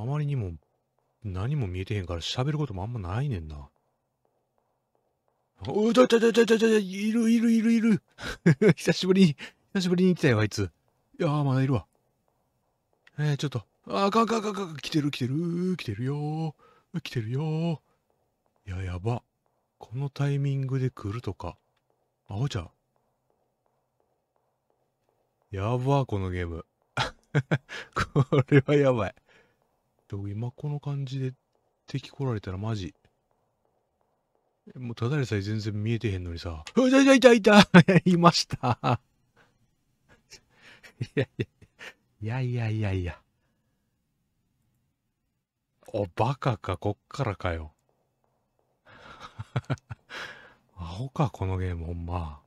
あまりにも何も見えてへんから喋ることもあんまないねんな。おいたいたいたいたいょ、いるいるいるいる 久しぶりに、久しぶりに来たよ、あいつ。いやー、まだいるわ。えー、ちょっと、あかんかんかんかん、来てる来てる来てるよ来てるよいや、やば。このタイミングで来るとか。あほちゃん。やば、このゲーム。これはやばい。今この感じで敵来られたらマジ。もうただでさえ全然見えてへんのにさ。ういたいたいたいましたいやいやいやいやいや。お、バカか、こっからかよ。アホか、このゲーム、ほんま。